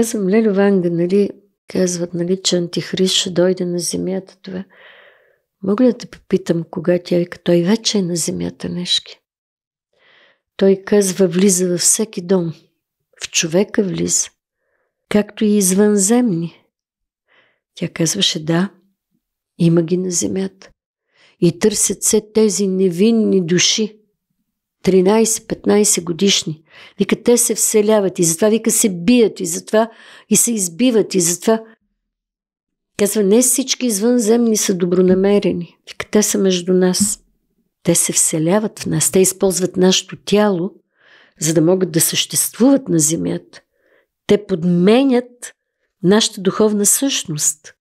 Казвам, Лелю Ванга, нали, казват, нали, че антихрист ще дойде на земята това. Мога ли да те попитам, кога тя като той вече е на земята, Нешки. Той казва, влиза във всеки дом. В човека влиза. Както и извънземни. Тя казваше, да, има ги на земята. И търсят се тези невинни души, 13-15 годишни. Вика, те се вселяват и затова, вика, се бият и затова и се избиват и затова. Казва, не всички извънземни са добронамерени. Вика, те са между нас. Те се вселяват в нас. Те използват нашето тяло, за да могат да съществуват на земята. Те подменят нашата духовна същност.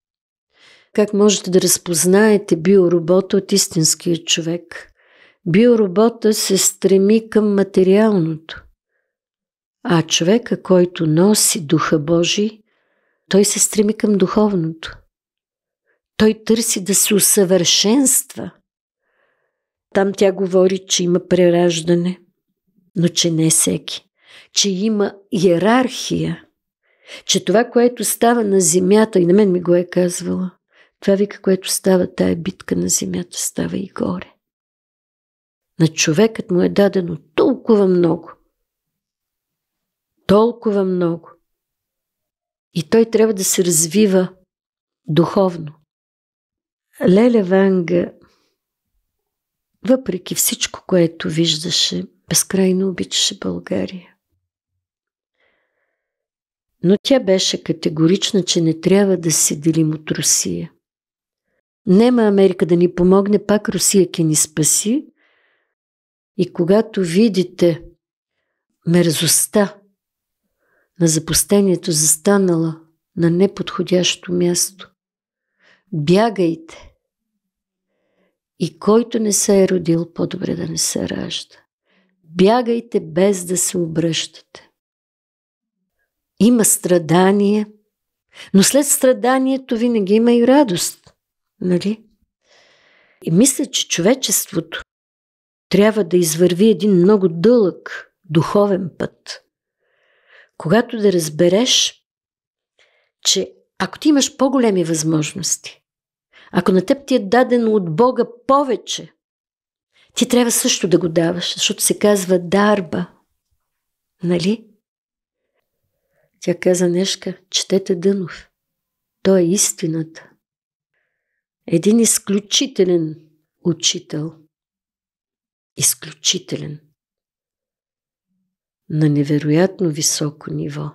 Как можете да разпознаете биоробота от истинския човек? биоробота се стреми към материалното, а човека, който носи Духа Божий, той се стреми към духовното. Той търси да се усъвършенства. Там тя говори, че има прераждане, но че не всеки. Че има иерархия. Че това, което става на земята, и на мен ми го е казвала, това вика, което става тая битка на земята, става и горе. На човекът му е дадено толкова много. Толкова много. И той трябва да се развива духовно. Леля Ванга, въпреки всичко, което виждаше, безкрайно обичаше България. Но тя беше категорична, че не трябва да се делим от Русия. Нема Америка да ни помогне, пак Русия ке ни спаси, и когато видите мерзостта на запустението застанала на неподходящо място, бягайте. И който не се е родил, по-добре да не се ражда. Бягайте без да се обръщате. Има страдание, но след страданието винаги има и радост. Нали? И мисля, че човечеството трябва да извърви един много дълъг духовен път. Когато да разбереш, че ако ти имаш по-големи възможности, ако на теб ти е дадено от Бога повече, ти трябва също да го даваш, защото се казва дарба. Нали? Тя каза Нешка, четете Дънов. Той е истината. Един изключителен учител изключителен. На невероятно високо ниво.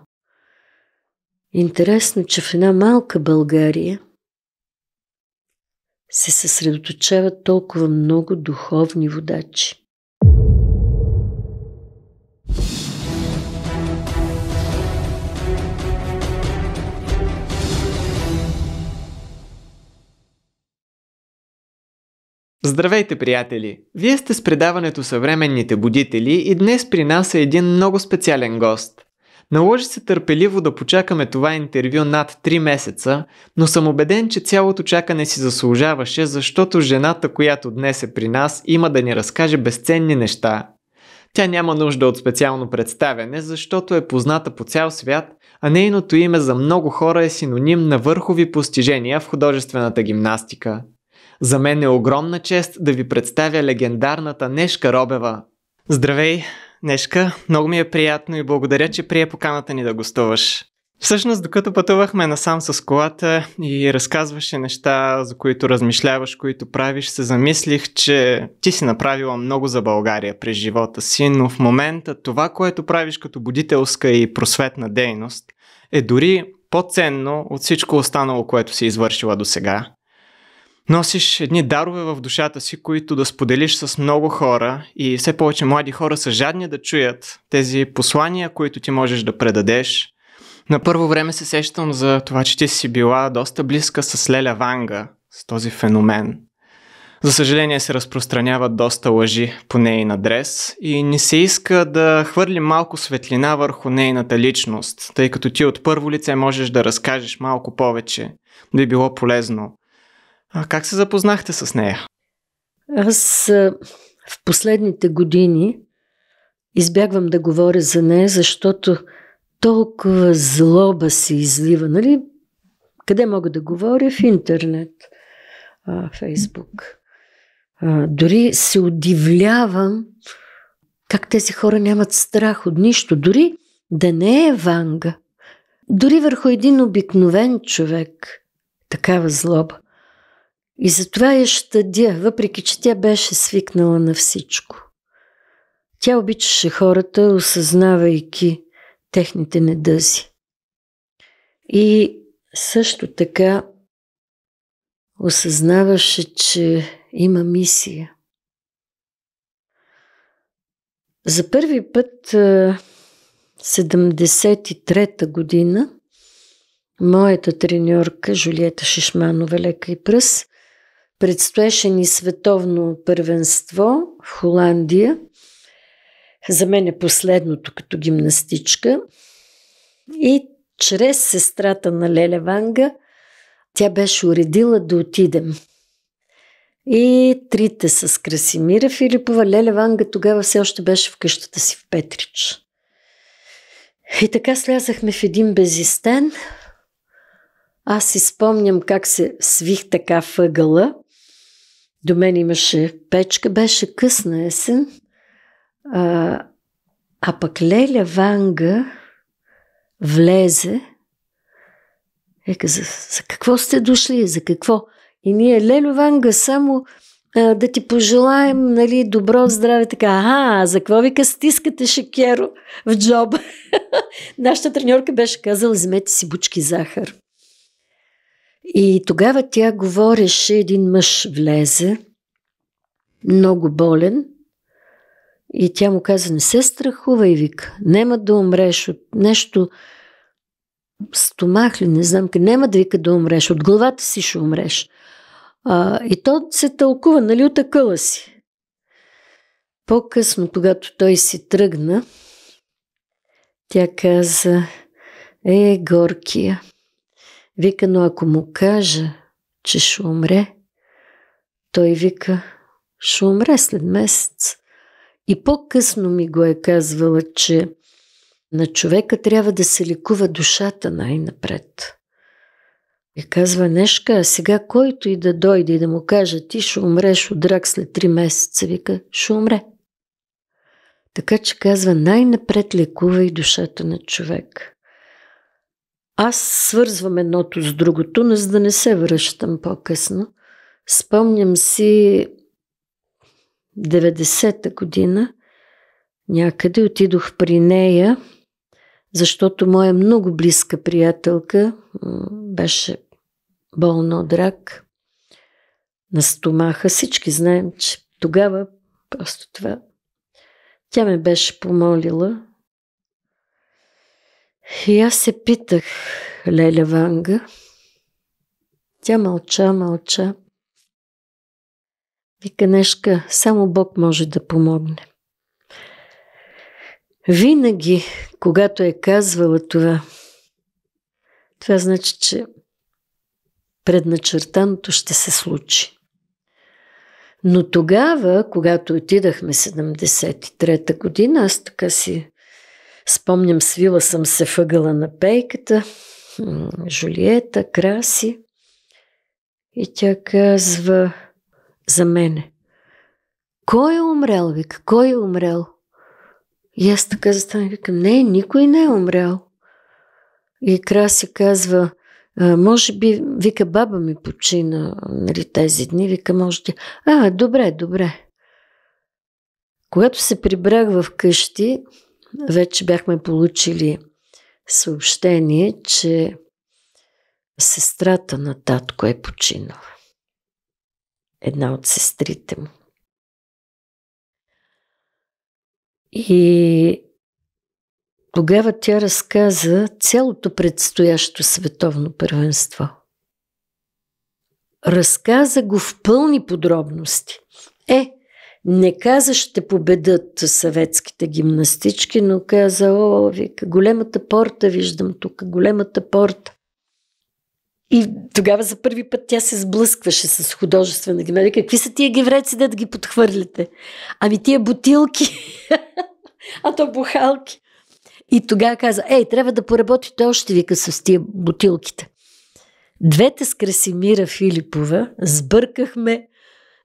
Интересно, че в една малка България се съсредоточават толкова много духовни водачи. Здравейте, приятели! Вие сте с предаването Съвременните будители и днес при нас е един много специален гост. Наложи се търпеливо да почакаме това интервю над 3 месеца, но съм убеден, че цялото чакане си заслужаваше, защото жената, която днес е при нас, има да ни разкаже безценни неща. Тя няма нужда от специално представяне, защото е позната по цял свят, а нейното име за много хора е синоним на върхови постижения в художествената гимнастика – за мен е огромна чест да ви представя легендарната Нешка Робева. Здравей, Нешка, много ми е приятно и благодаря, че прие поканата ни да гостуваш. Всъщност, докато пътувахме насам с колата и разказваше неща, за които размишляваш, които правиш, се замислих, че ти си направила много за България през живота си, но в момента това, което правиш като будителска и просветна дейност, е дори по-ценно от всичко останало, което си извършила до сега носиш едни дарове в душата си, които да споделиш с много хора и все повече млади хора са жадни да чуят тези послания, които ти можеш да предадеш. На първо време се сещам за това, че ти си била доста близка с Леля Ванга, с този феномен. За съжаление се разпространяват доста лъжи по нейн адрес и не се иска да хвърли малко светлина върху нейната личност, тъй като ти от първо лице можеш да разкажеш малко повече, би било полезно. А как се запознахте с нея? Аз в последните години избягвам да говоря за нея, защото толкова злоба се излива. Нали? Къде мога да говоря? В интернет, Фейсбук. Дори се удивлявам как тези хора нямат страх от нищо. Дори да не е Ванга. Дори върху един обикновен човек такава злоба. И затова я щадя, въпреки че тя беше свикнала на всичко. Тя обичаше хората, осъзнавайки техните недъзи. И също така осъзнаваше, че има мисия. За първи път 73-та година моята треньорка Жулиета Шишманова лека и пръс Предстоеше ни световно първенство в Холандия. За мен е последното като гимнастичка. И чрез сестрата на Леля Ванга, тя беше уредила да отидем. И трите с Красимира Филипова, Леля Ванга тогава все още беше в къщата си в Петрич. И така слязахме в един безистен. Аз си спомням как се свих така въгъла до мен имаше печка, беше късна есен, а, а пък Леля Ванга влезе и каза, за какво сте дошли, за какво? И ние, Лелю Ванга, само а, да ти пожелаем нали, добро здраве, така, а, за какво вика стискате шекеро в джоба? Нашата треньорка беше казала, вземете си бучки захар. И тогава тя говореше, един мъж влезе, много болен, и тя му каза, не се страхува и вика, нема да умреш от нещо, стомах ли, не знам, нема да вика да умреш, от главата си ще умреш. А, и то се тълкува, нали, от акъла си. По-късно, когато той си тръгна, тя каза, е, горкия, Вика, но ако му кажа, че ще умре, той вика, ще умре след месец. И по-късно ми го е казвала, че на човека трябва да се ликува душата най-напред. И казва Нешка, а сега който и да дойде и да му каже, ти ще умреш от рак след три месеца, вика, ще умре. Така че казва, най-напред лекува и душата на човека. Аз свързвам едното с другото, но за да не се връщам по-късно. Спомням си 90-та година някъде отидох при нея, защото моя много близка приятелка беше болна от рак на стомаха. Всички знаем, че тогава просто това. Тя ме беше помолила и аз се питах Леля Ванга. Тя мълча, мълча. Вика, Нешка, само Бог може да помогне. Винаги, когато е казвала това, това значи, че предначертаното ще се случи. Но тогава, когато отидахме 73-та година, аз така си Спомням, свила съм се въгъла на пейката, Жулиета, Краси. И тя казва за мене. Кой е умрял? Вика, кой е умрял? И аз така застанах, викам, не, никой не е умрял. И Краси казва, може би, вика, баба ми почина нали, тези дни, вика, може би, а, добре, добре. Когато се прибрах в къщи, вече бяхме получили съобщение, че сестрата на татко е починала. Една от сестрите му. И тогава тя разказа цялото предстоящо световно първенство. Разказа го в пълни подробности. Е, не каза, ще победат съветските гимнастички, но каза, о, вика, големата порта виждам тук, големата порта. И тогава за първи път тя се сблъскваше с художествена гимнастика. Какви са тия гевреци, да ги подхвърлите? Ами тия бутилки, а то бухалки. И тогава каза, ей, трябва да поработите още, вика, с тия бутилките. Двете с Красимира Филипова сбъркахме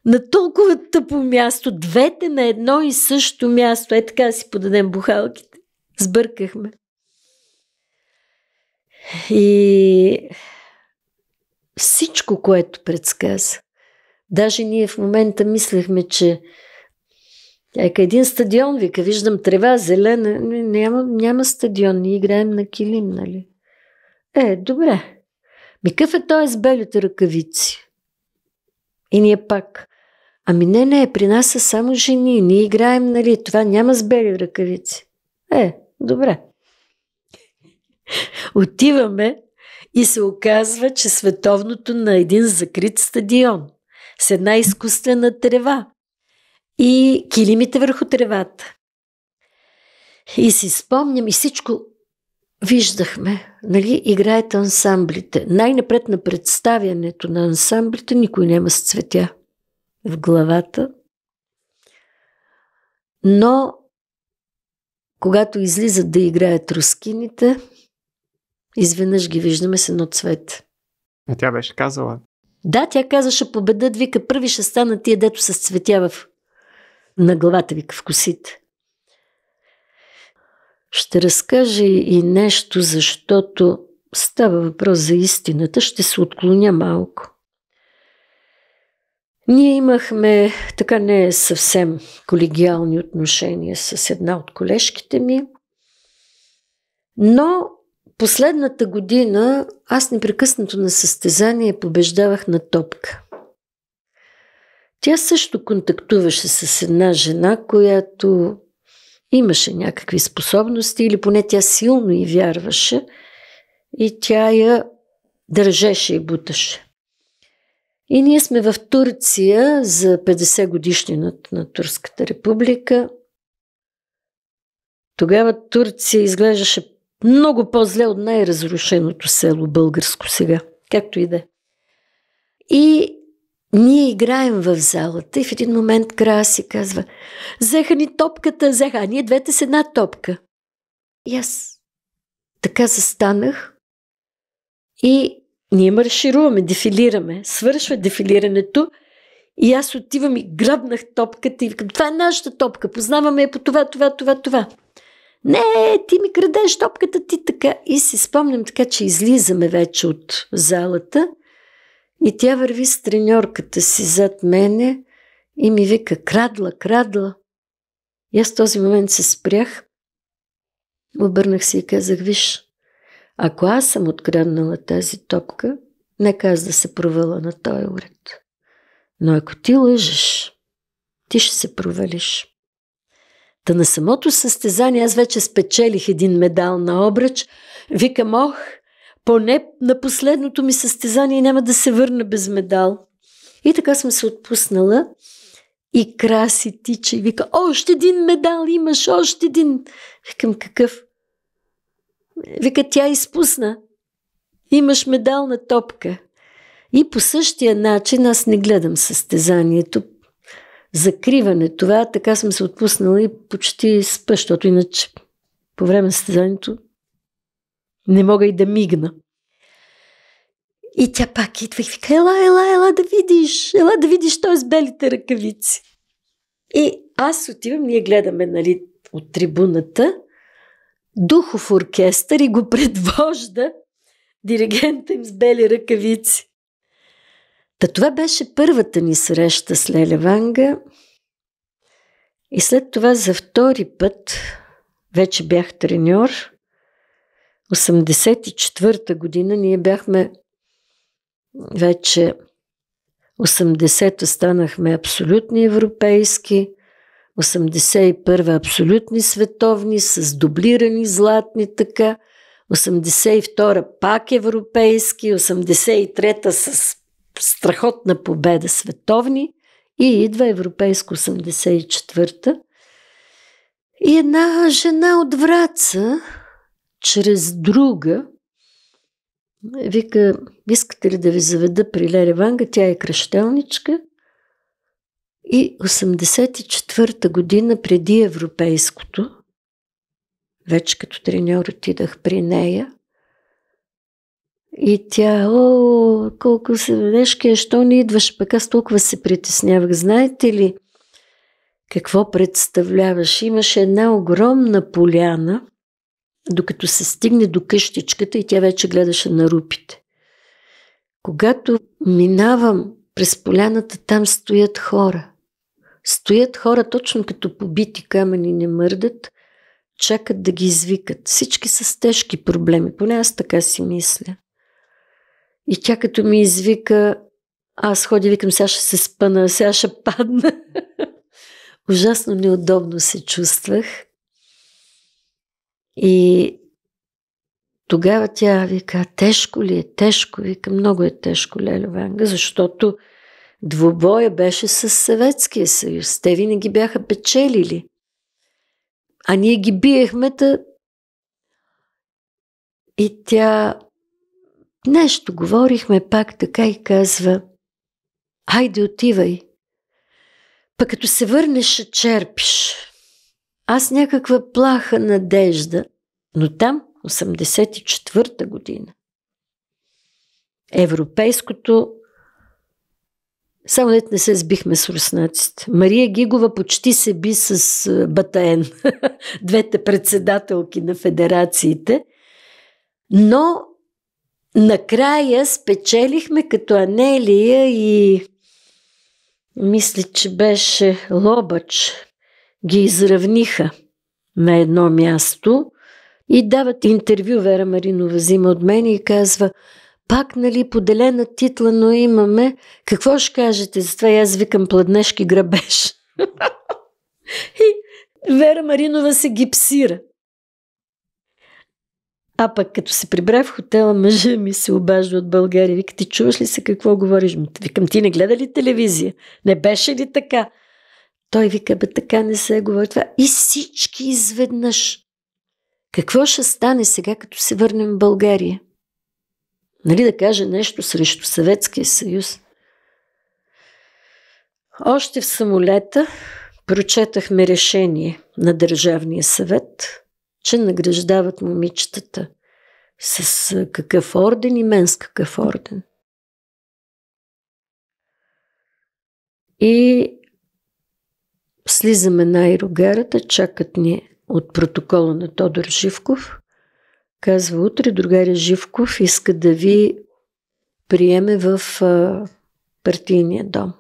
на толкова тъпо място, двете на едно и също място. Е така си подадем бухалките. Сбъркахме. И всичко, което предсказа. Даже ние в момента мислехме, че Ека един стадион, вика, виждам трева, зелена. Няма, няма стадион, ние играем на килим, нали? Е, добре. Ми какъв е той с белите ръкавици? И ние пак. Ами не, не, при нас са само жени, ние играем, нали, това няма с бели ръкавици. Е, добре. Отиваме и се оказва, че световното на един закрит стадион с една изкуствена трева и килимите върху тревата. И си спомням и всичко виждахме, нали, играят ансамблите. Най-напред на представянето на ансамблите никой няма с цветя в главата, но когато излизат да играят рускините, изведнъж ги виждаме с едно цвете. А тя беше казала. Да, тя казаше победът, вика, първи ще стана тия дето с цветя в... на главата, вика, в косите. Ще разкажа и нещо, защото става въпрос за истината. Ще се отклоня малко. Ние имахме така не съвсем колегиални отношения с една от колежките ми, но последната година аз непрекъснато на състезание побеждавах на топка. Тя също контактуваше с една жена, която имаше някакви способности, или поне тя силно и вярваше, и тя я държеше и буташе. И ние сме в Турция за 50 годишнината на Турската република. Тогава Турция изглеждаше много по-зле от най-разрушеното село българско сега, както и да е. И ние играем в залата и в един момент края си казва «Взеха ни топката, взеха, а ние двете с една топка». И аз така застанах и ние маршируваме, дефилираме, свършва дефилирането и аз отивам и грабнах топката и викам, това е нашата топка, познаваме я по това, това, това, това. Не, ти ми крадеш топката, ти така. И си спомням така, че излизаме вече от залата и тя върви с треньорката си зад мене и ми вика, крадла, крадла. И аз в този момент се спрях, обърнах се и казах, виж, ако аз съм откраднала тази топка, нека аз да се провала на този уред. Но ако ти лъжеш, ти ще се провалиш. Та на самото състезание аз вече спечелих един медал на обръч. Викам, ох, поне на последното ми състезание няма да се върна без медал. И така съм се отпуснала и краси тича и вика, още един медал имаш, още един. Викам, какъв? Вика, тя изпусна. Имаш медална топка. И по същия начин аз не гледам състезанието. Закриване, това така съм се отпуснала и почти спа, защото иначе по време на състезанието не мога и да мигна. И тя пак идва и вика, ела, ела, ела да видиш, ела да видиш той с белите ръкавици. И аз отивам, ние гледаме нали, от трибуната духов оркестър и го предвожда диригента им с бели ръкавици. Та това беше първата ни среща с Леля Ванга и след това за втори път вече бях треньор. 84-та година ние бяхме вече 80-та станахме абсолютни европейски – 81 абсолютни световни с дублирани златни така, 82 пак европейски, 83 та с страхотна победа световни и идва европейско 84-та. И една жена от Враца, чрез друга, вика, искате ли да ви заведа при Леля Ванга? Тя е кръщелничка. И 84-та година преди европейското, вече като треньор отидах при нея, и тя, о, колко се ведешки, що не идваш? Пък аз толкова се притеснявах. Знаете ли какво представляваш? Имаше една огромна поляна, докато се стигне до къщичката и тя вече гледаше на рупите. Когато минавам през поляната, там стоят хора. Стоят хора точно като побити камъни, не мърдат, чакат да ги извикат. Всички са с тежки проблеми, поне аз така си мисля. И тя като ми извика, аз ходя, викам, сега ще се спъна, сега ще падна. Ужасно неудобно се чувствах. И тогава тя вика, тежко ли е? Тежко. Вика, много е тежко, Леля Ванга, защото Двобоя беше с Съветския съюз. Те винаги бяха печелили. А ние ги биехме да, И тя нещо говорихме пак така и казва айде, отивай. Пък като се върнеш, ще черпиш. Аз някаква плаха надежда, но там, 84-та година, европейското само не се сбихме с руснаците. Мария Гигова почти се би с Батаен, двете председателки на федерациите. Но накрая спечелихме като Анелия и мисля, че беше Лобач. Ги изравниха на едно място и дават интервю. Вера Маринова взима от мен и казва – пак, нали, поделена титла, но имаме. Какво ще кажете? Затова аз викам пладнешки грабеж. и Вера Маринова се гипсира. А пък като се прибра в хотела, мъжа ми се обажда от България. Вика, ти чуваш ли се какво говориш? Викам, ти не гледа ли телевизия? Не беше ли така? Той вика, бе, така не се говори това. И всички изведнъж. Какво ще стане сега, като се върнем в България? нали, да каже нещо срещу Съветския съюз. Още в самолета прочетахме решение на Държавния съвет, че награждават момичетата с какъв орден и мен с какъв орден. И слизаме на аерогарата, чакат ни от протокола на Тодор Живков Казва, утре другаря Живков иска да ви приеме в партийния дом.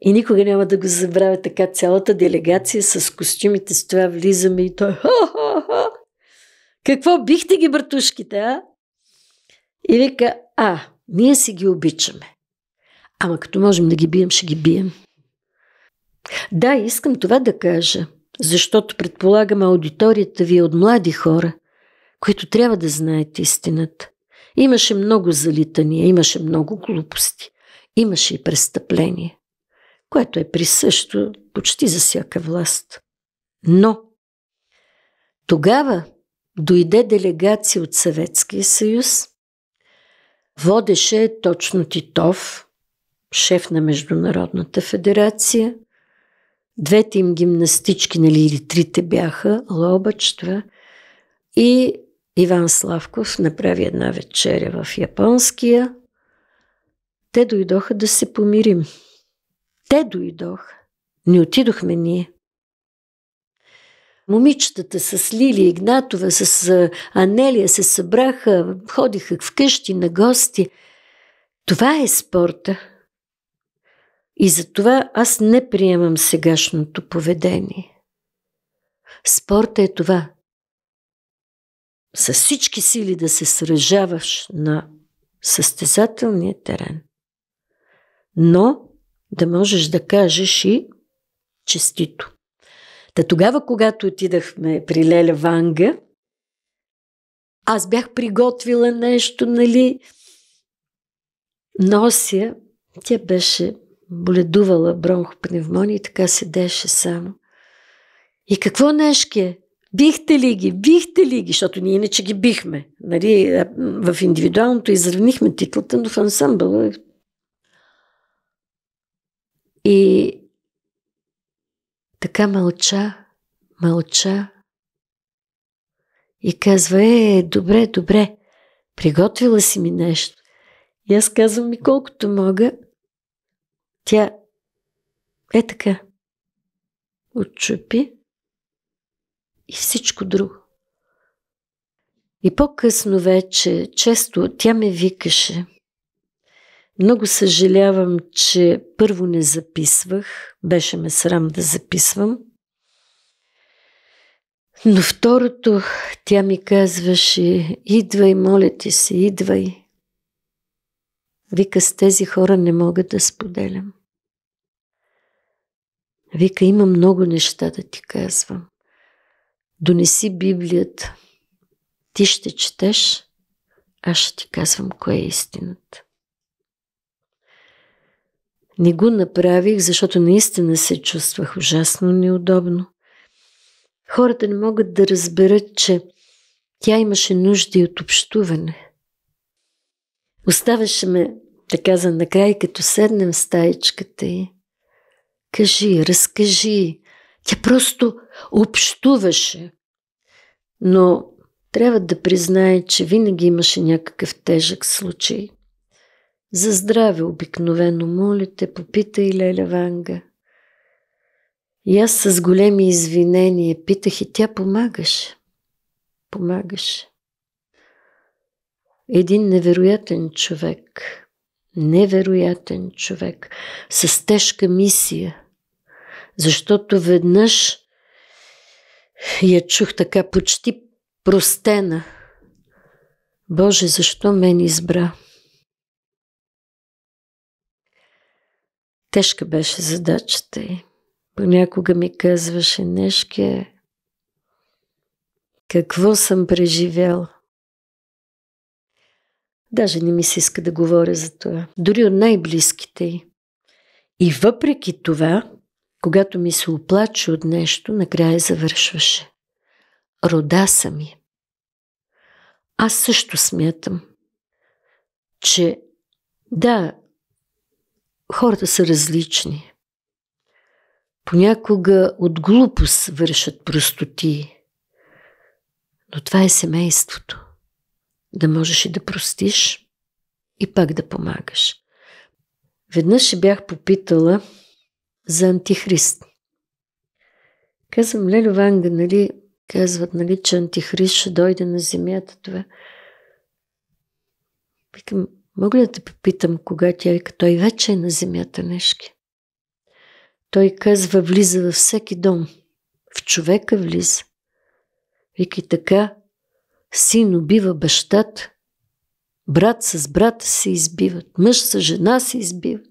И никога няма да го забравя така цялата делегация с костюмите, с това влизаме и той ха-ха-ха. Какво бихте ги, братушките, а? И вика, а, ние си ги обичаме. Ама като можем да ги бием, ще ги бием. Да, искам това да кажа, защото предполагам аудиторията ви е от млади хора които трябва да знаят истината. Имаше много залитания, имаше много глупости, имаше и престъпление, което е присъщо почти за всяка власт. Но тогава дойде делегация от Съветския съюз, водеше точно Титов, шеф на Международната федерация, двете им гимнастички, нали, или трите бяха, Лобачтва, и Иван Славков направи една вечеря в японския. Те дойдоха да се помирим. Те дойдоха. Не отидохме ние. Момичетата с Лили Игнатова, с Анелия се събраха, ходиха вкъщи на гости. Това е спорта. И затова аз не приемам сегашното поведение. Спорта е това – с всички сили да се сражаваш на състезателния терен. Но да можеш да кажеш и честито. Та тогава, когато отидахме при Леля Ванга, аз бях приготвила нещо, нали, нося. Тя беше боледувала бронхопневмония и така седеше само. И какво нешке? Бихте ли ги? Бихте ли ги? Защото ние иначе ги бихме. Нали, е, в индивидуалното изравнихме титлата, но в ансамбъл. Е. И така мълча, мълча и казва, е, добре, добре, приготвила си ми нещо. И аз казвам ми колкото мога. Тя е така. Отчупи и всичко друго. И по-късно вече, често тя ме викаше. Много съжалявам, че първо не записвах. Беше ме срам да записвам. Но второто, тя ми казваше, идвай, моля ти се, идвай. Вика, с тези хора не мога да споделям. Вика, има много неща да ти казвам. Донеси Библията. Ти ще четеш, аз ще ти казвам кое е истината. Не го направих, защото наистина се чувствах ужасно неудобно. Хората не могат да разберат, че тя имаше нужда и от общуване. Оставаше ме така за накрай, като седнем в стаичката и кажи, разкажи. Тя просто общуваше. Но трябва да признае, че винаги имаше някакъв тежък случай. За здраве обикновено молите, попита и Леля Ванга. И аз с големи извинения питах и тя помагаше. Помагаше. Един невероятен човек, невероятен човек, с тежка мисия, защото веднъж я чух така почти простена. Боже, защо мен избра? Тежка беше задачата й. Понякога ми казваше, Нешке, какво съм преживял. Даже не ми се иска да говоря за това. Дори от най-близките й. И въпреки това, когато ми се оплаче от нещо, накрая завършваше. Рода са ми. Аз също смятам, че да, хората са различни. Понякога от глупост вършат простоти. Но това е семейството. Да можеш и да простиш и пак да помагаш. Веднъж бях попитала за антихрист. Казвам, Лелю Ванга, нали, казват, нали, че антихрист ще дойде на земята, това. Викам, мога ли да те попитам кога тя вика, е, той вече е на земята, Нешки. Той казва, влиза във всеки дом. В човека влиза. Вики така, син убива бащата, брат с брата се избиват, мъж с жена се избиват.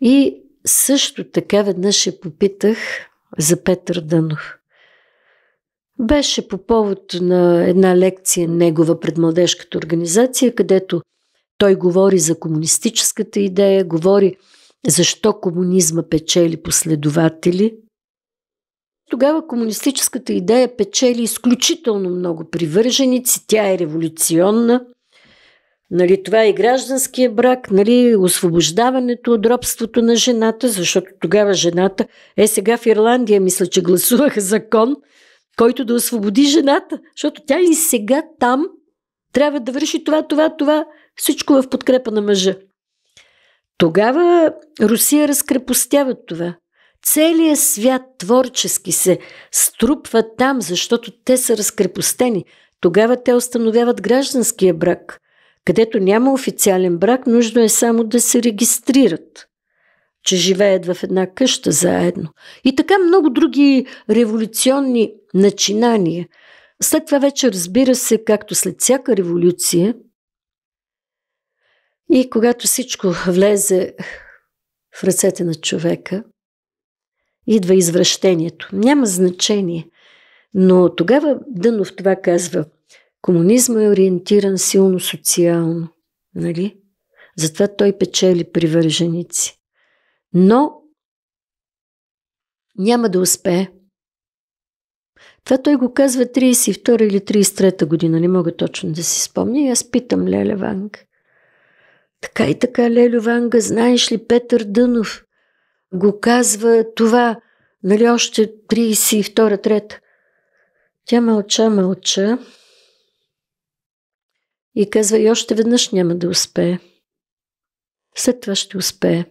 И също така веднъж я попитах за Петър Дънов. Беше по повод на една лекция негова пред младежката организация, където той говори за комунистическата идея, говори защо комунизма печели последователи. Тогава комунистическата идея печели изключително много привърженици, тя е революционна – Нали, това е гражданския брак, нали, освобождаването от робството на жената, защото тогава жената е сега в Ирландия, мисля, че гласуваха закон, който да освободи жената, защото тя и сега там трябва да върши това, това, това, всичко в подкрепа на мъжа. Тогава Русия разкрепостява това. Целият свят творчески се струпва там, защото те са разкрепостени. Тогава те установяват гражданския брак – където няма официален брак, нужно е само да се регистрират че живеят в една къща заедно. И така много други революционни начинания. След това вече разбира се, както след всяка революция, и когато всичко влезе в ръцете на човека, идва извращението. Няма значение. Но тогава Дънов това казва – Комунизма е ориентиран силно социално, нали? Затова той печели привърженици. Но няма да успее. Това той го казва 32 или 33 година, не мога точно да си спомня. И аз питам Леле Ванг. Така и така, Лелю Ванга, знаеш ли, Петър Дънов го казва това, нали, още 32-3. Тя мълча, мълча и казва и още веднъж няма да успее. След това ще успее.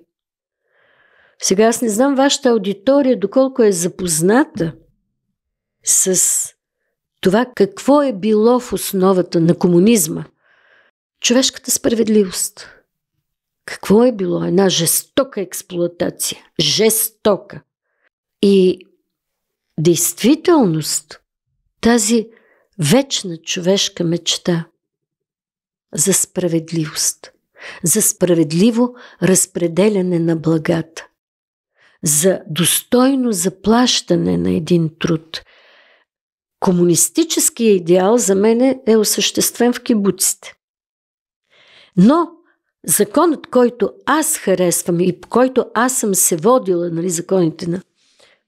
Сега аз не знам вашата аудитория доколко е запозната с това какво е било в основата на комунизма. Човешката справедливост. Какво е било? Една жестока експлуатация. Жестока. И действителност тази вечна човешка мечта за справедливост, за справедливо разпределяне на благата, за достойно заплащане на един труд. Комунистическият идеал за мен е осъществен в кибуците. Но законът, който аз харесвам и по който аз съм се водила, нали, законите на,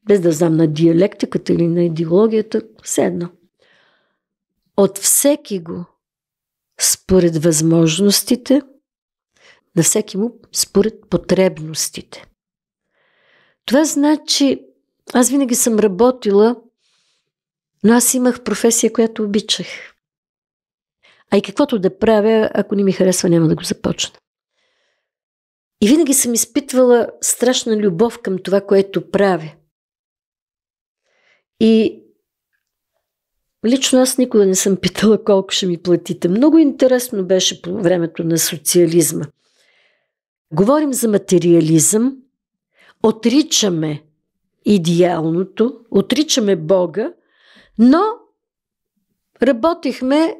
без да знам на диалектиката или на идеологията, все едно. От всеки го според възможностите, на всеки му според потребностите. Това значи, аз винаги съм работила, но аз имах професия, която обичах. А и каквото да правя, ако не ми харесва, няма да го започна. И винаги съм изпитвала страшна любов към това, което правя. И Лично аз никога не съм питала колко ще ми платите. Много интересно беше по времето на социализма. Говорим за материализъм, отричаме идеалното, отричаме Бога, но работихме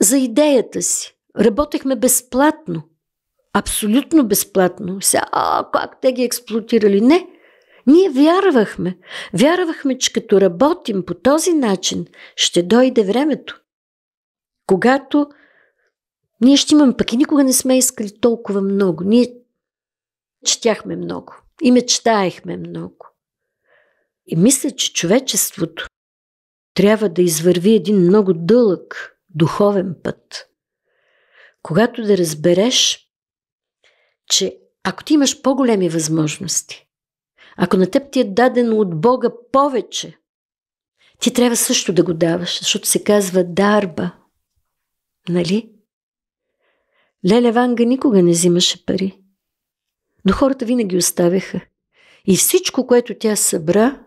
за идеята си. Работехме безплатно. Абсолютно безплатно. Сега, а, как те ги експлуатирали? Не. Ние вярвахме, вярвахме, че като работим по този начин, ще дойде времето. Когато ние ще имаме, пък и никога не сме искали толкова много. Ние четяхме много и мечтаехме много. И мисля, че човечеството трябва да извърви един много дълъг духовен път. Когато да разбереш, че ако ти имаш по-големи възможности, ако на теб ти е дадено от Бога повече, ти трябва също да го даваш, защото се казва дарба. Нали? Леля Ванга никога не взимаше пари. Но хората винаги оставяха. И всичко, което тя събра,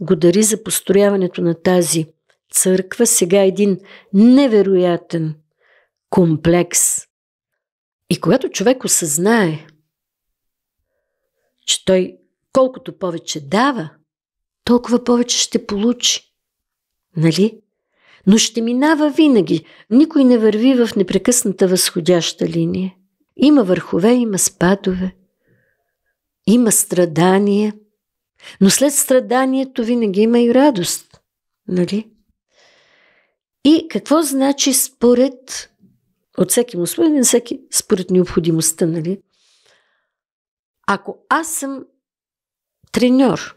го дари за построяването на тази църква. Сега е един невероятен комплекс. И когато човек осъзнае, че той Колкото повече дава, толкова повече ще получи. Нали? Но ще минава винаги. Никой не върви в непрекъсната възходяща линия. Има върхове, има спадове. Има страдание. Но след страданието винаги има и радост. Нали? И какво значи според от всеки му мусулманин, всеки според необходимостта, нали? Ако аз съм треньор.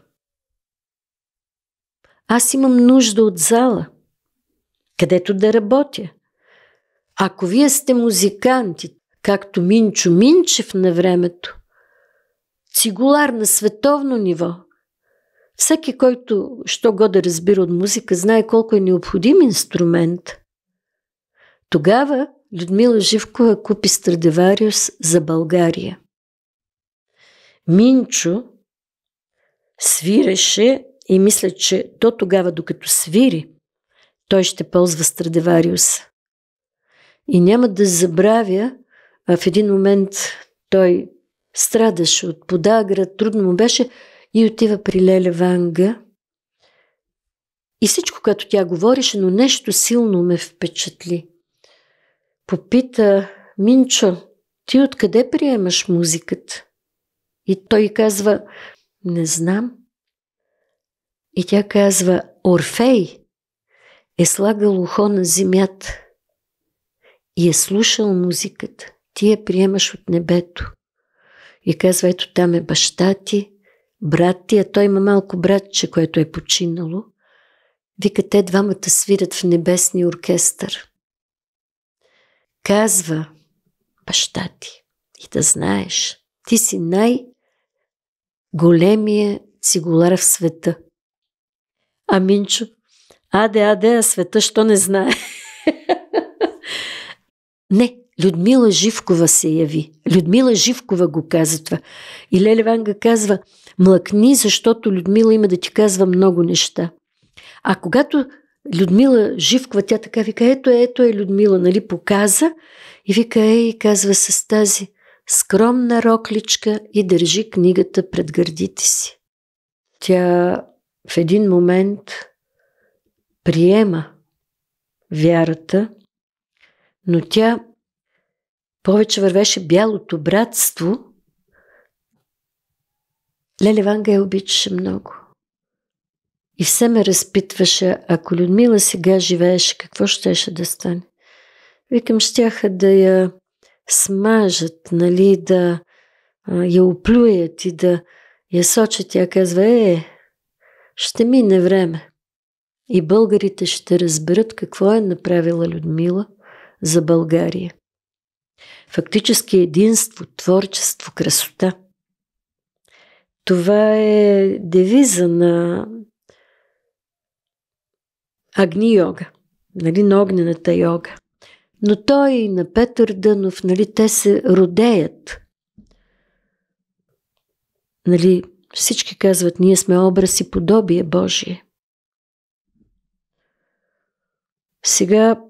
Аз имам нужда от зала, където да работя. Ако вие сте музиканти, както Минчо Минчев на времето, цигулар на световно ниво, всеки, който що го да разбира от музика, знае колко е необходим инструмент. Тогава Людмила Живкова купи Страдевариус за България. Минчо свиреше и мисля, че до тогава, докато свири, той ще ползва Страдевариус. И няма да забравя, а в един момент той страдаше от подагра, трудно му беше и отива при Леля Ванга. И всичко, което тя говореше, но нещо силно ме впечатли. Попита Минчо, ти откъде приемаш музиката? И той казва, не знам. И тя казва, Орфей е слагал ухо на земята и е слушал музиката. Ти я приемаш от небето. И казва, ето там е баща ти, брат ти, а той има малко братче, което е починало. Вика, те двамата свирят в небесния оркестър. Казва баща ти и да знаеш, ти си най- големия цигулар в света. А Минчо, аде, аде, а света, що не знае? не, Людмила Живкова се яви. Людмила Живкова го каза това. И Леле Ванга казва, млъкни, защото Людмила има да ти казва много неща. А когато Людмила Живкова, тя така вика, ето, ето е Людмила, нали, показа и вика, ей, казва с тази – скромна рокличка и държи книгата пред гърдите си. Тя в един момент приема вярата, но тя повече вървеше бялото братство. Леле Ванга я обичаше много. И все ме разпитваше, ако Людмила сега живееше, какво щеше да стане? Викам, щяха да я смажат, нали, да я оплюят и да я сочат. Тя казва, е, ще мине време. И българите ще разберат какво е направила Людмила за България. Фактически е единство, творчество, красота. Това е девиза на Агни йога, нали, на огнената йога. Но той и на Петър Дънов, нали, те се родеят. Нали, всички казват, ние сме образ и подобие Божие. Сега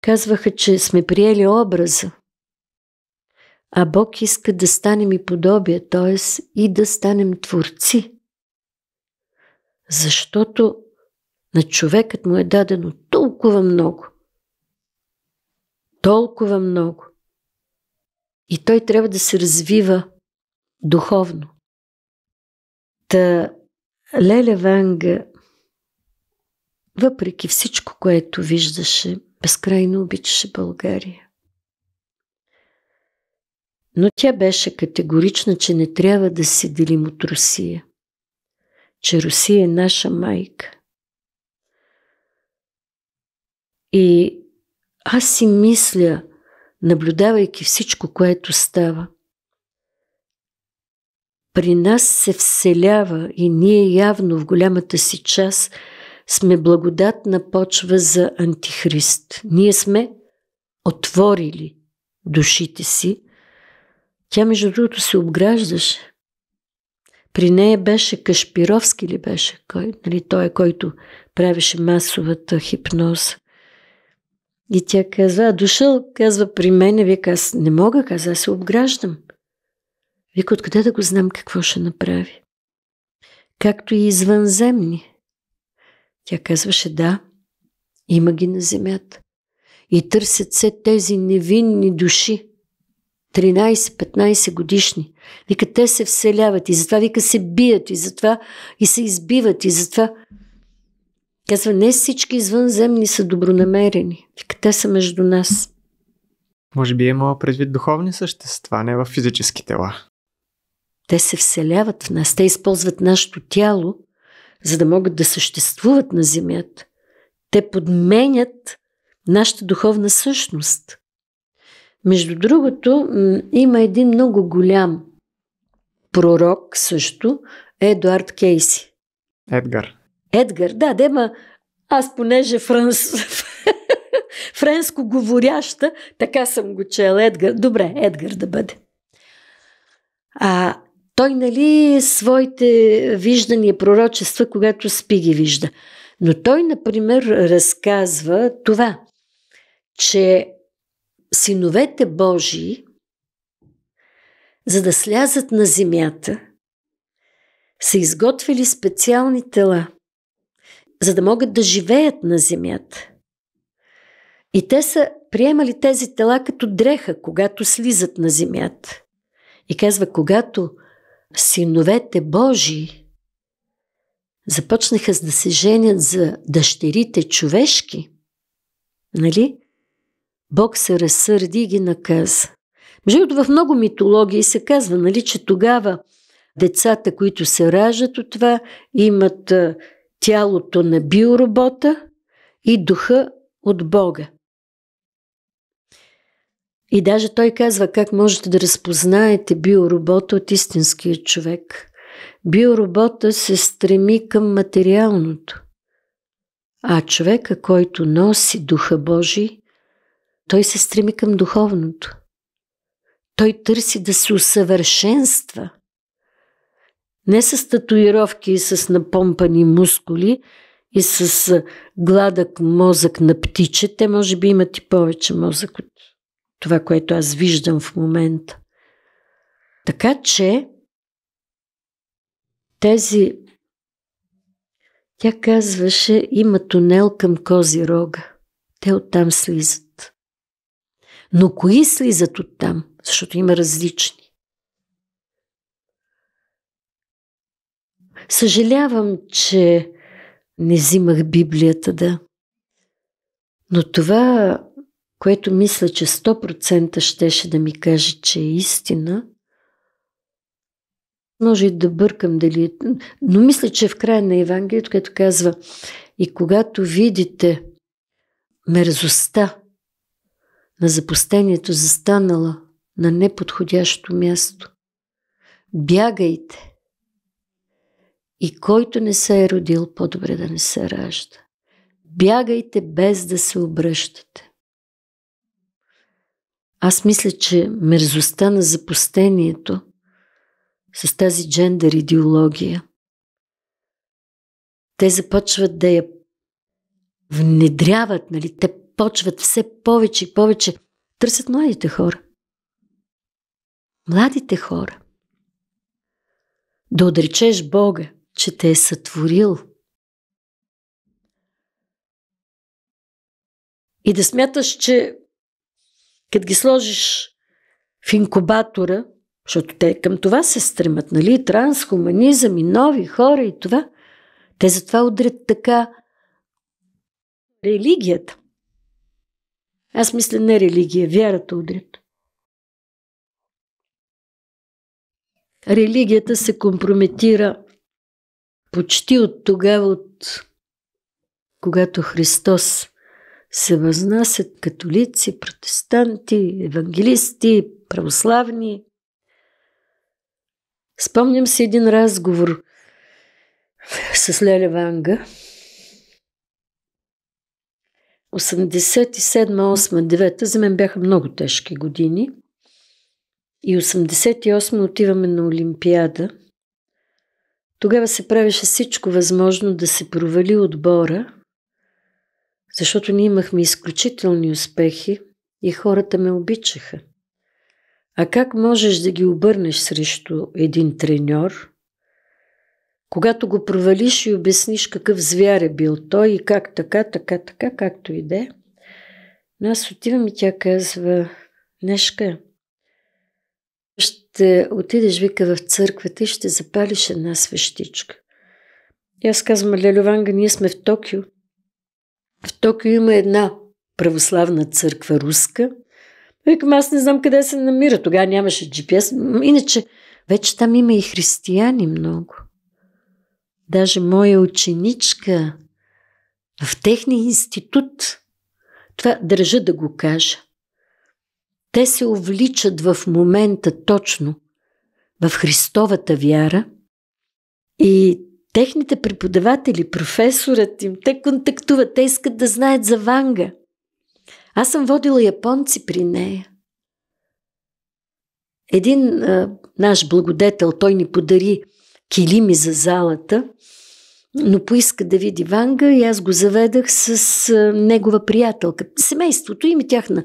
казваха, че сме приели образа. А Бог иска да станем и подобие, т.е. и да станем творци. Защото на човекът му е дадено толкова много. Толкова много. И той трябва да се развива духовно. Та Леля Ванга, въпреки всичко, което виждаше, безкрайно обичаше България. Но тя беше категорична, че не трябва да се делим от Русия, че Русия е наша майка. И аз си мисля, наблюдавайки всичко, което става, при нас се вселява и ние явно в голямата си част сме благодатна почва за Антихрист. Ние сме отворили душите си. Тя, между другото, се обграждаше. При нея беше Кашпировски ли беше? Кой, нали, той, е, който правеше масовата хипноза. И тя казва, а дошъл, казва при мене, вика, аз не мога, казва, аз се обграждам. Вика, откъде да го знам какво ще направи? Както и извънземни. Тя казваше, да, има ги на земята. И търсят се тези невинни души, 13-15 годишни. Вика, те се вселяват и затова, вика, се бият и затова и се избиват и затова. Казва, не всички извънземни са добронамерени. Те са между нас. Може би е имала предвид духовни същества, не в физически тела. Те се вселяват в нас. Те използват нашето тяло, за да могат да съществуват на Земята. Те подменят нашата духовна същност. Между другото, има един много голям пророк също, Едуард Кейси. Едгар. Едгар, да, дема, аз понеже франс... френско говоряща, така съм го чела Едгар. Добре, Едгар да бъде. А, той, нали, своите виждания, пророчества, когато спи ги вижда. Но той, например, разказва това, че синовете Божии, за да слязат на земята, са изготвили специални тела – за да могат да живеят на земята. И те са приемали тези тела като дреха, когато слизат на земята. И казва, когато синовете Божии започнаха да се женят за дъщерите човешки, нали? Бог се разсърди и ги наказа. Между в много митологии се казва, нали, че тогава децата, които се раждат от това, имат тялото на биоробота и духа от Бога. И даже той казва как можете да разпознаете биоробота от истинския човек. Биоробота се стреми към материалното, а човека, който носи Духа Божий, той се стреми към духовното. Той търси да се усъвършенства – не с татуировки и с напомпани мускули и с гладък мозък на птиче. Те може би имат и повече мозък от това, което аз виждам в момента. Така че тези тя казваше, има тунел към кози рога. Те оттам слизат. Но кои слизат оттам? Защото има различни. Съжалявам, че не взимах Библията да. Но това, което мисля, че 100% щеше да ми каже, че е истина, може и да бъркам дали. Е- но мисля, че е в края на Евангелието, като казва, и когато видите мерзостта на запустението застанала на неподходящо място, бягайте и който не се е родил, по-добре да не се ражда. Бягайте без да се обръщате. Аз мисля, че мерзостта на запустението с тази джендър идеология, те започват да я внедряват, нали? те почват все повече и повече. Търсят младите хора. Младите хора. Да отречеш Бога, че те е сътворил. И да смяташ, че като ги сложиш в инкубатора, защото те към това се стремат, нали? Трансхуманизъм и нови хора и това. Те затова удрят така религията. Аз мисля не религия, вярата удрят. Религията се компрометира почти от тогава, от когато Христос се възнасят католици, протестанти, евангелисти, православни. Спомням си един разговор с Леля Ванга. 87, 8, 9 за мен бяха много тежки години. И 88 отиваме на Олимпиада – тогава се правеше всичко възможно да се провали отбора, защото ние имахме изключителни успехи и хората ме обичаха. А как можеш да ги обърнеш срещу един треньор, когато го провалиш и обясниш какъв звяр е бил той и как така, така, така, както иде. Но аз отивам и тя казва, Нешка, ще отидеш, вика, в църквата и ще запалиш една свещичка. И аз казвам, Лелеванга, ние сме в Токио. В Токио има една православна църква руска. Викам, аз не знам къде се намира. Тогава нямаше GPS. Иначе, вече там има и християни много. Даже моя ученичка в техния институт, това държа да го кажа, те се увличат в момента точно в Христовата вяра и техните преподаватели, професорът им, те контактуват, те искат да знаят за Ванга. Аз съм водила японци при нея. Един а, наш благодетел, той ни подари килими за залата, но поиска да види Ванга и аз го заведах с а, негова приятелка. Семейството им и тяхна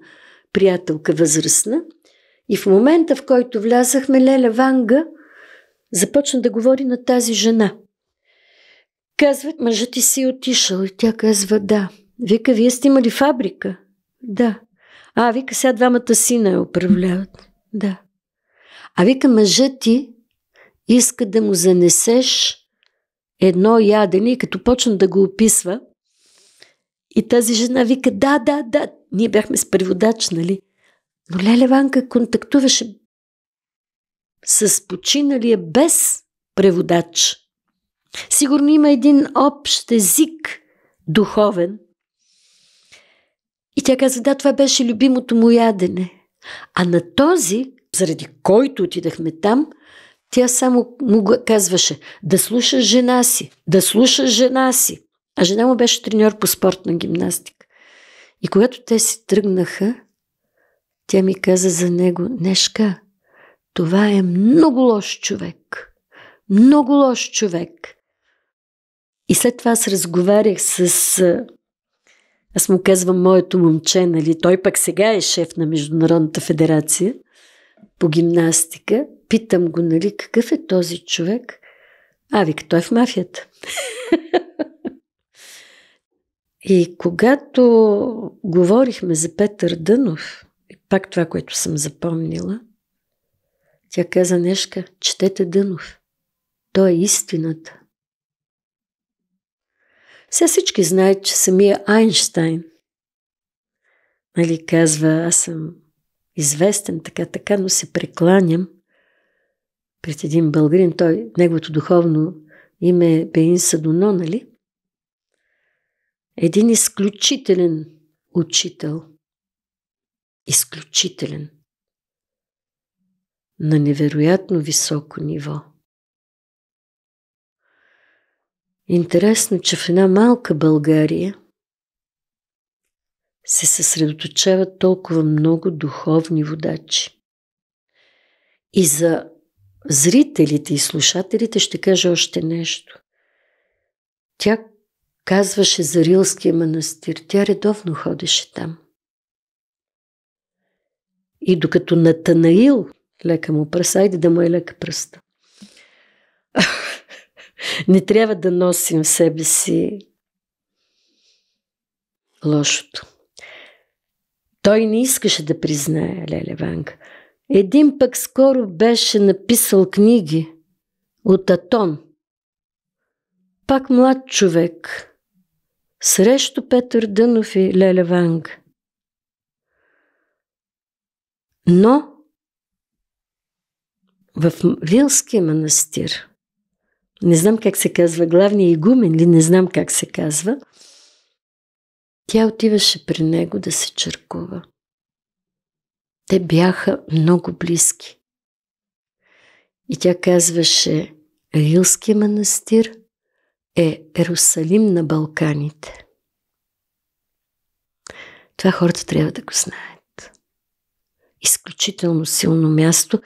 приятелка възрастна. И в момента, в който влязахме, Леля Ванга започна да говори на тази жена. Казва, мъжът ти си отишъл. И тя казва, да. Вика, вие сте имали фабрика? Да. А, вика, сега двамата сина я управляват. Да. А вика, мъжът ти иска да му занесеш едно ядене и като почна да го описва – и тази жена вика, да, да, да. Ние бяхме с преводач, нали? Но Леля Ванка контактуваше с починалия без преводач. Сигурно има един общ език, духовен. И тя каза, да, това беше любимото му ядене. А на този, заради който отидахме там, тя само му казваше да слуша жена си, да слуша жена си. А жена му беше треньор по спортна гимнастика. И когато те си тръгнаха, тя ми каза за него, Нешка, това е много лош човек. Много лош човек. И след това аз разговарях с... Аз му казвам моето момче, нали? Той пък сега е шеф на Международната федерация по гимнастика. Питам го, нали, какъв е този човек? А, вика, той е в мафията. И когато говорихме за Петър Дънов, пак това, което съм запомнила, тя каза, Нешка, четете Дънов. Той е истината. Сега всички знаят, че самия Айнштайн нали, казва, аз съм известен така, така, но се прекланям пред един българин. Той, неговото духовно име е Беин Садуно, нали? един изключителен учител. Изключителен. На невероятно високо ниво. Интересно, че в една малка България се съсредоточават толкова много духовни водачи. И за зрителите и слушателите ще кажа още нещо. Тя казваше за Рилския манастир. Тя редовно ходеше там. И докато Натанаил, лека му пръст, айде да му е лека пръста. Не трябва да носим в себе си лошото. Той не искаше да признае Леле Ванга. Един пък скоро беше написал книги от Атон. Пак млад човек – срещу Петър Дънов и Леля Ванг. Но в Вилския манастир, не знам как се казва, главния игумен ли, не знам как се казва, тя отиваше при него да се черкува. Те бяха много близки. И тя казваше, Рилския манастир – е Ерусалим на Балканите. Това хората трябва да го знаят. Изключително силно място,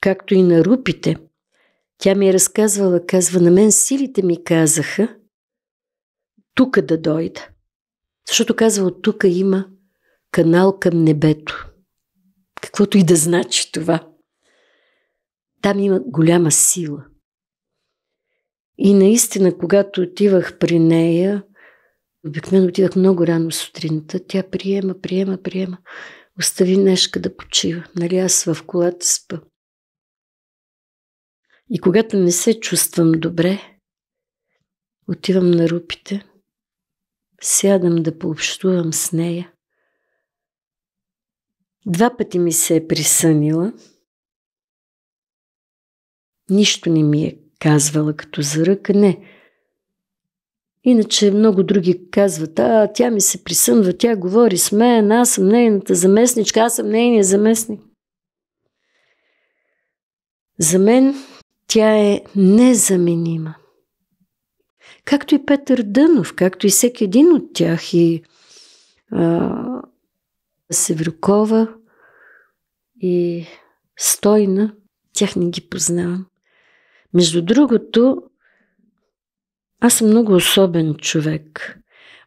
както и на рупите. Тя ми е разказвала, казва, на мен силите ми казаха тук да дойда. Защото казва, от тук има канал към небето. Каквото и да значи това. Там има голяма сила – и наистина, когато отивах при нея, обикновено отивах много рано сутринта, тя приема, приема, приема. Остави Нешка да почива. Нали аз в колата спа. И когато не се чувствам добре, отивам на рупите, сядам да пообщувам с нея. Два пъти ми се е присънила. Нищо не ми е казвала като не. Иначе много други казват, а тя ми се присънва, тя говори с мен, аз съм нейната заместничка, аз съм нейния заместник. За мен тя е незаменима. Както и Петър Дънов, както и всеки един от тях, и а, Севрюкова, и Стойна, тях не ги познавам. Между другото, аз съм много особен човек.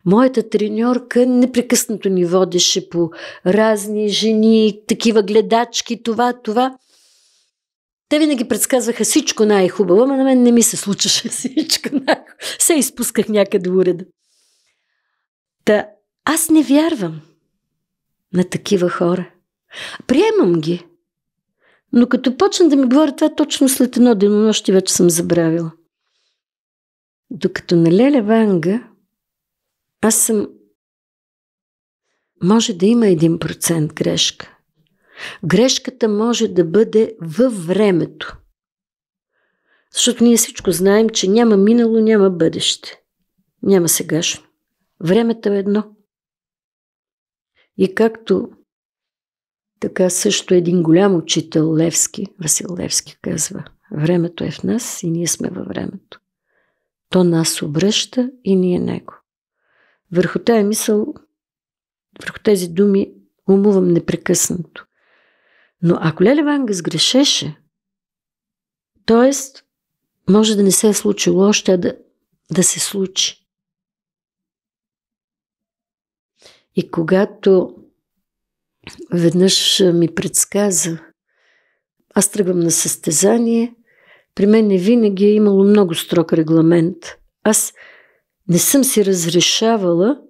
Моята треньорка непрекъснато ни водеше по разни жени, такива гледачки, това, това. Те винаги предсказваха всичко най-хубаво, но на мен не ми се случваше всичко най-хубаво. Се изпусках някъде уреда. Та аз не вярвам на такива хора. Приемам ги. Но като почна да ми говори това, точно след едно още вече съм забравила. Докато на Леля Ванга, аз съм... Може да има 1% грешка. Грешката може да бъде във времето. Защото ние всичко знаем, че няма минало, няма бъдеще. Няма сегашно. Времето е едно. И както така също един голям учител Левски, Васил Левски казва, времето е в нас и ние сме във времето. То нас обръща и ние него. Върху тази мисъл, върху тези думи умувам непрекъснато. Но ако Ванга сгрешеше, т.е. може да не се е случило още, а да, да се случи. И когато веднъж ми предсказа. Аз тръгвам на състезание. При мен не винаги е имало много строг регламент. Аз не съм си разрешавала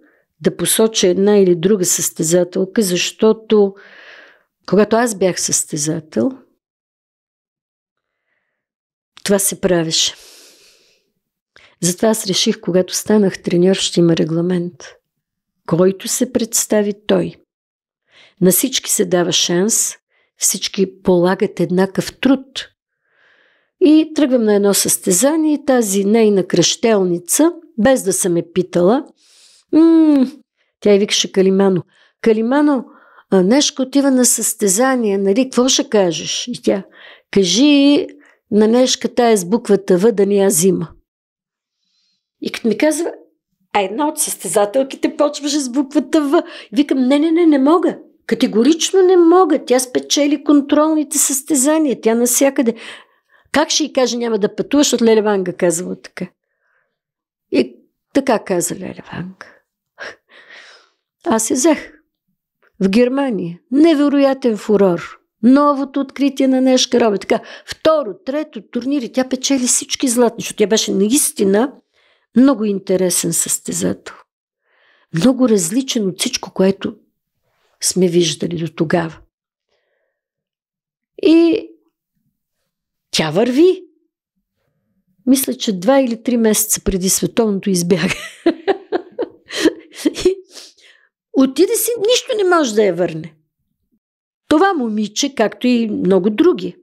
да посоча една или друга състезателка, защото когато аз бях състезател, това се правеше. Затова аз реших, когато станах треньор, ще има регламент. Който се представи той. На всички се дава шанс, всички полагат еднакъв труд. И тръгвам на едно състезание и тази нейна кръщелница, без да съм е питала, м тя й викаше Калимано. Калимано, а Нешка отива на състезание, нали, какво ще кажеш? И тя, кажи на Нешка тая с буквата В да ни я взима. И като ми казва, а една от състезателките почваше с буквата В. Викам, не, не, не, не мога. Категорично не мога. Тя спечели контролните състезания. Тя насякъде. Как ще й каже няма да пътуваш, защото Лелеванга казва така. И така каза Лелеванга. Аз се взех. В Германия. Невероятен фурор. Новото откритие на Нешка Робе. Така, второ, трето турнири. Тя печели всички златни, защото тя беше наистина много интересен състезател. Много различен от всичко, което сме виждали до тогава. И тя върви. Мисля, че два или три месеца преди световното избяга. И отиде си, нищо не може да я върне. Това момиче, както и много други,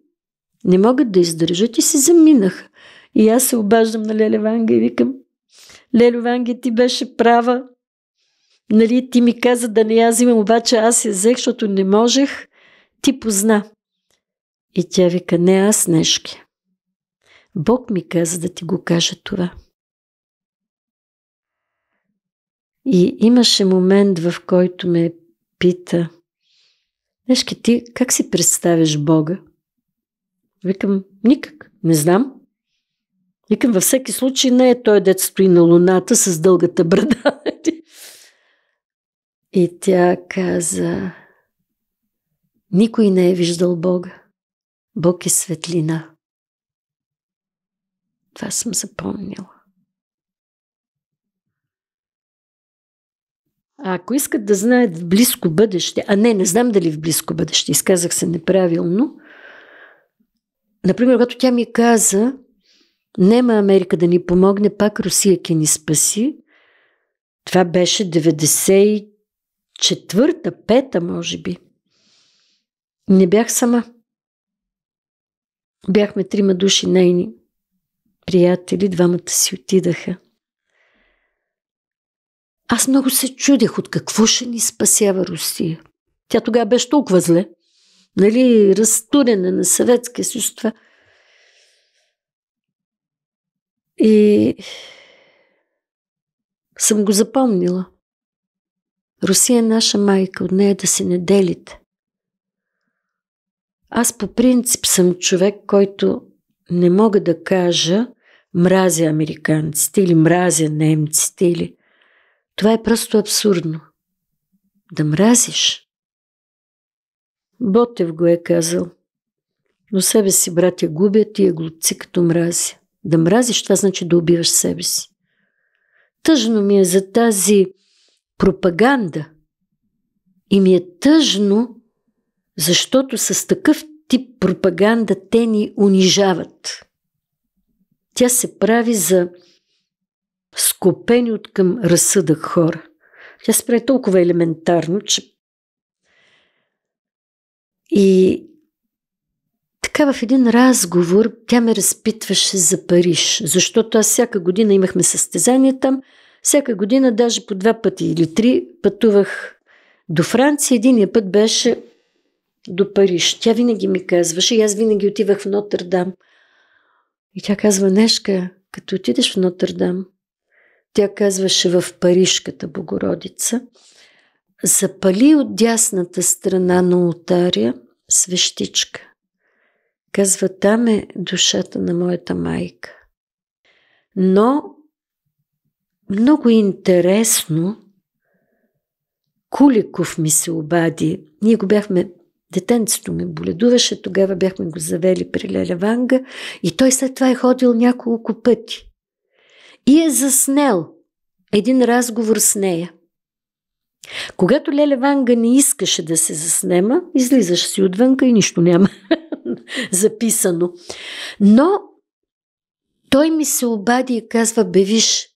не могат да издържат и се заминаха. И аз се обаждам на Леле Ванга и викам, Леле Ванга, ти беше права, Нали, ти ми каза да не я взимам, обаче аз я взех, защото не можех. Ти позна. И тя вика, не аз, Нешки. Бог ми каза да ти го кажа това. И имаше момент, в който ме пита, Нешки, ти как си представяш Бога? Викам, никак, не знам. Викам, във всеки случай не е той дет стои на луната с дългата брада. И тя каза, никой не е виждал Бога. Бог е светлина. Това съм запомнила. А ако искат да знаят в близко бъдеще, а не, не знам дали в близко бъдеще, изказах се неправилно, например, когато тя ми каза, нема Америка да ни помогне, пак Русия ке ни спаси, това беше четвърта, пета, може би, не бях сама. Бяхме трима души нейни приятели, двамата си отидаха. Аз много се чудех от какво ще ни спасява Русия. Тя тогава беше толкова зле. Нали, разтурена на Съветския съюз това. И съм го запомнила – Русия е наша майка, от нея да се не делите. Аз по принцип съм човек, който не мога да кажа мразя американците или мразя немците или... Това е просто абсурдно. Да мразиш. Ботев го е казал. Но себе си, братя, губят и е глупци като мрази. Да мразиш, това значи да убиваш себе си. Тъжно ми е за тази пропаганда. И ми е тъжно, защото с такъв тип пропаганда те ни унижават. Тя се прави за скопени от към разсъдък хора. Тя се прави толкова елементарно, че и така в един разговор тя ме разпитваше за Париж, защото аз всяка година имахме състезания там – всяка година, даже по два пъти или три, пътувах до Франция. Единия път беше до Париж. Тя винаги ми казваше и аз винаги отивах в Нотърдам. И тя казва, Нешка, като отидеш в Нотърдам, тя казваше в Парижката Богородица, запали от дясната страна на ултаря свещичка. Казва, там е душата на моята майка. Но много интересно Куликов ми се обади. Ние го бяхме Детенцето ми боледуваше, тогава бяхме го завели при Ванга и той след това е ходил няколко пъти. И е заснел един разговор с нея. Когато Лелеванга не искаше да се заснема, излизаш си отвънка и нищо няма записано. Но той ми се обади и казва, бе виж,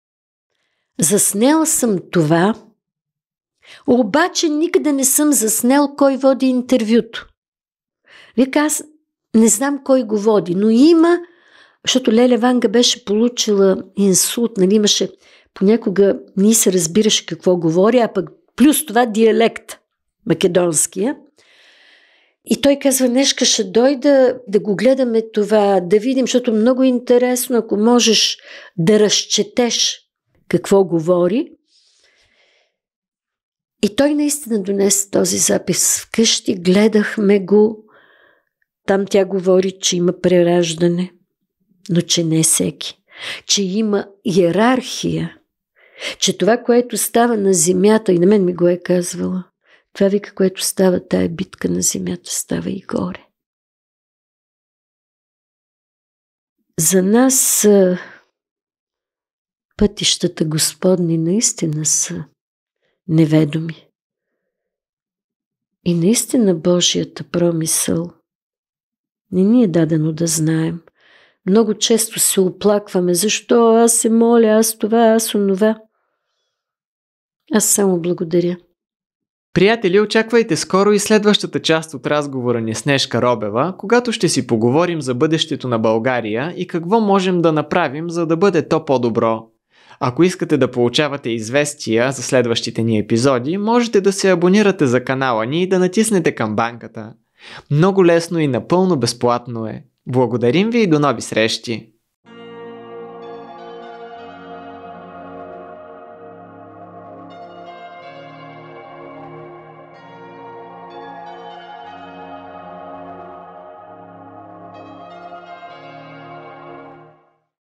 Заснел съм това, обаче никъде не съм заснел кой води интервюто. Вика, аз не знам кой го води, но има, защото Леля Ванга беше получила инсулт, нали имаше, понякога не се разбираше какво говори, а пък плюс това диалект македонския. И той казва, днешка ще дойда да го гледаме това, да видим, защото много интересно, ако можеш да разчетеш какво говори. И той наистина донесе този запис вкъщи, гледахме го. Там тя говори, че има прераждане, но че не всеки. Че има иерархия, че това, което става на земята, и на мен ми го е казвала, това вика, което става тая битка на земята, става и горе. За нас пътищата Господни наистина са неведоми. И наистина Божията промисъл не ни е дадено да знаем. Много често се оплакваме, защо аз се моля, аз това, аз онова. Аз само благодаря. Приятели, очаквайте скоро и следващата част от разговора ни с Нешка Робева, когато ще си поговорим за бъдещето на България и какво можем да направим, за да бъде то по-добро ако искате да получавате известия за следващите ни епизоди, можете да се абонирате за канала ни и да натиснете камбанката. Много лесно и напълно безплатно е. Благодарим ви и до нови срещи!